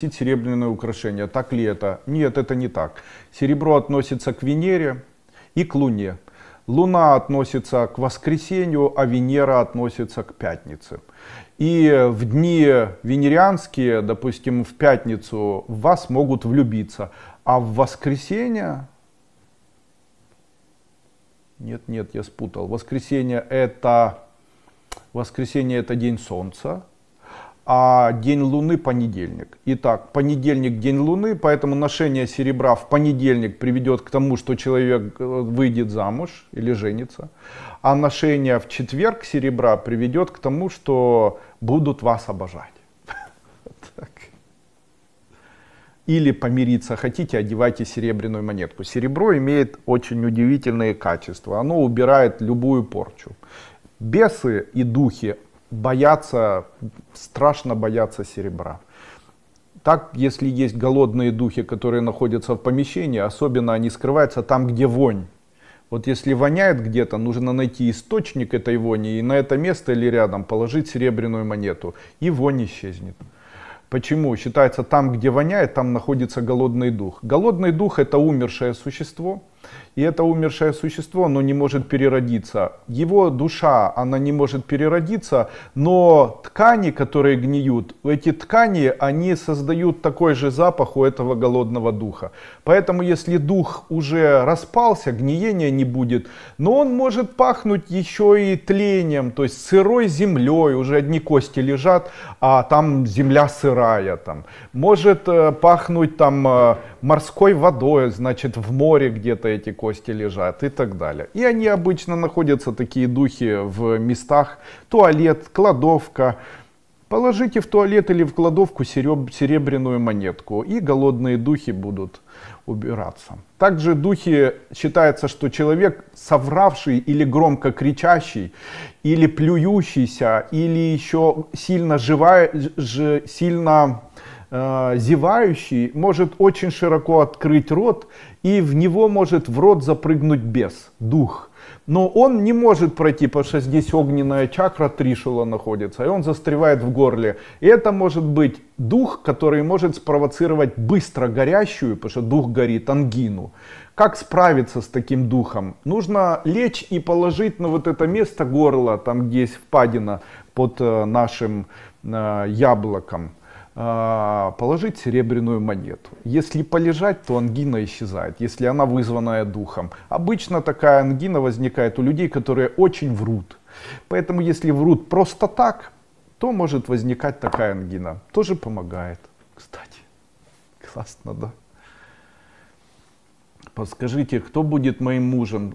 носить серебряные украшения. Так ли это? Нет, это не так. Серебро относится к Венере и к Луне. Луна относится к воскресенью, а Венера относится к пятнице. И в дни венерианские, допустим, в пятницу в вас могут влюбиться, а в воскресенье... Нет, нет, я спутал. Воскресенье это, воскресенье это день солнца, а день Луны понедельник. Итак, понедельник день Луны, поэтому ношение серебра в понедельник приведет к тому, что человек э, выйдет замуж или женится, а ношение в четверг серебра приведет к тому, что будут вас обожать. Или помириться хотите, одевайте серебряную монетку. Серебро имеет очень удивительные качества. Оно убирает любую порчу. Бесы и духи боятся, страшно боятся серебра. Так, если есть голодные духи, которые находятся в помещении, особенно они скрываются там, где вонь. Вот если воняет где-то, нужно найти источник этой вони и на это место или рядом положить серебряную монету, и вонь исчезнет. Почему? Считается, там, где воняет, там находится голодный дух. Голодный дух – это умершее существо, и это умершее существо, оно не может переродиться. Его душа, она не может переродиться, но ткани, которые гниют, эти ткани, они создают такой же запах у этого голодного духа. Поэтому если дух уже распался, гниения не будет, но он может пахнуть еще и тлением, то есть сырой землей, уже одни кости лежат, а там земля сырая. Там. Может э, пахнуть там э, морской водой, значит в море где-то эти кости лежат и так далее. И они обычно находятся, такие духи, в местах туалет, кладовка. Положите в туалет или в кладовку серебряную монетку, и голодные духи будут убираться. Также духи считается, что человек, совравший или громко кричащий, или плюющийся, или еще сильно, живая, ж, сильно Э, зевающий может очень широко открыть рот, и в него может в рот запрыгнуть бес, дух. Но он не может пройти, потому что здесь огненная чакра Тришула находится, и он застревает в горле. И это может быть дух, который может спровоцировать быстро горящую, потому что дух горит, ангину. Как справиться с таким духом? Нужно лечь и положить на вот это место горла, там где есть впадина под э, нашим э, яблоком. А, положить серебряную монету. Если полежать, то ангина исчезает, если она вызванная духом. Обычно такая ангина возникает у людей, которые очень врут. Поэтому если врут просто так, то может возникать такая ангина. Тоже помогает. Кстати, классно, да? Подскажите, кто будет моим мужем?